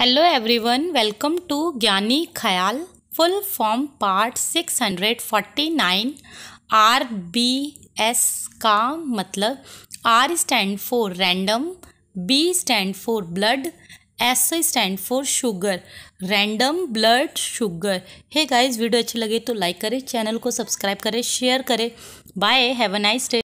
hello everyone welcome to Gyani Khyal full form part 649 R B S का मतलब R stand for random B stand for blood S stand for sugar random blood sugar hey guys video अच्छी लगे तो like करें channel को subscribe करें share करें bye have a nice day